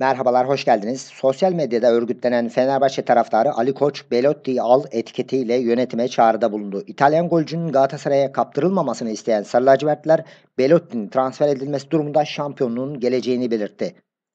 Merhabalar, hoş geldiniz. Sosyal medyada örgütlenen Fenerbahçe taraftarı Ali Koç, Belotti'yi al etiketiyle yönetime çağrıda bulundu. İtalyan golcünün Galatasaray'a kaptırılmamasını isteyen Sarı Lacivertler, Belotti'nin transfer edilmesi durumunda şampiyonluğun geleceğini belirtti.